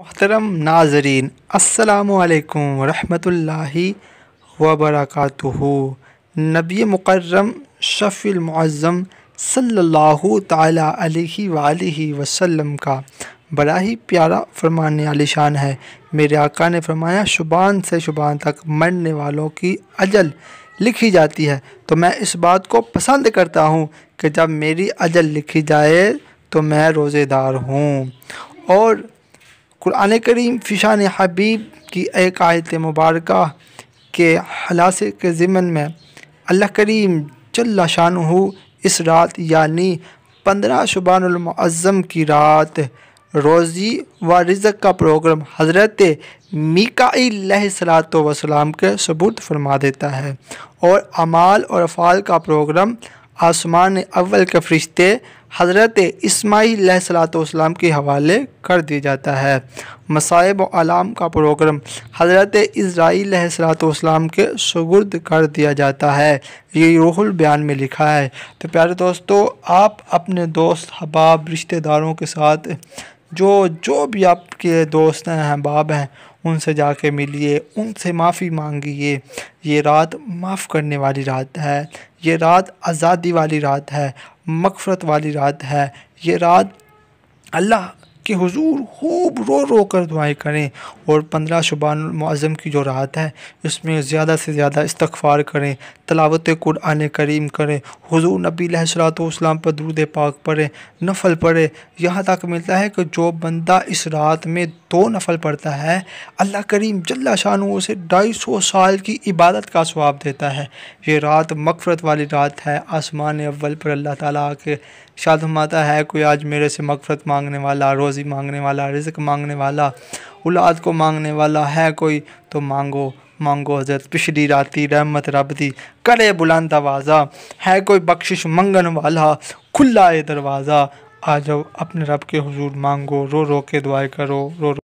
محترم ناظرین السلام علیکم ورحمۃ اللہ وبرکاتہ نبی مکرم شفی المعظم صلی اللہ تعالیٰ علیہ وآلہ وسلم کا بڑا ہی پیارا فرمانے علی شان ہے میرے آقا نے فرمایا شبان سے شبان تک مرنے والوں کی اجل لکھی جاتی ہے تو میں اس بات کو پسند کرتا ہوں کہ جب میری اجل لکھی جائے تو میں روزے دار ہوں اور قرآن کریم فشان حبیب کی ایک آیت مبارکہ کے حلاصے کے زمن میں اللہ کریم چل شان ہو اس رات یعنی پندرہ شبان المعظم کی رات روزی و رزق کا پروگرام حضرت میکائی لہ سلاط وسلام کے ثبوت فرما دیتا ہے اور عمال اور افعال کا پروگرام آسمان اول کے فرشتے حضرت اسماعیل علیہ السلام و کے حوالے کر دیا جاتا ہے مصائب و علام کا پروگرام حضرت اسرائیل علیہ السلام کے شگرد کر دیا جاتا ہے یہ روح البیان میں لکھا ہے تو پیارے دوستو آپ اپنے دوست حباب رشتہ داروں کے ساتھ جو جو بھی آپ کے دوست ہیں احباب ہیں ان سے جا کے ملیے ان سے معافی مانگیے یہ رات معاف کرنے والی رات ہے یہ رات آزادی والی رات ہے مغفرت والی رات ہے یہ رات اللہ حضور خوب رو رو کر دعائیں کریں اور پندرہ شبان المعظم کی جو رات ہے اس میں زیادہ سے زیادہ استغفار کریں تلاوت قرآن کریم کریں حضور نبی السلاۃ السلام پر درود پاک پڑھیں نفل پڑھیں یہاں تک ملتا ہے کہ جو بندہ اس رات میں دو نفل پڑھتا ہے اللہ کریم شانو اسے ڈھائی سو سال کی عبادت کا سواب دیتا ہے یہ رات مغفرت والی رات ہے آسمان اول پر اللہ تعالیٰ کے ہماتا ہے کوئی آج میرے سے مغفرت مانگنے والا روز مانگنے والا رزق مانگنے والا اولاد کو مانگنے والا ہے کوئی تو مانگو مانگو حضرت پچھلی راتی رحمت رب دی کرے بلند آوازہ ہے کوئی بخشش منگن والا کھلا ہے دروازہ آ جاؤ اپنے رب کے حضور مانگو رو رو کے دعائیں کرو رو رو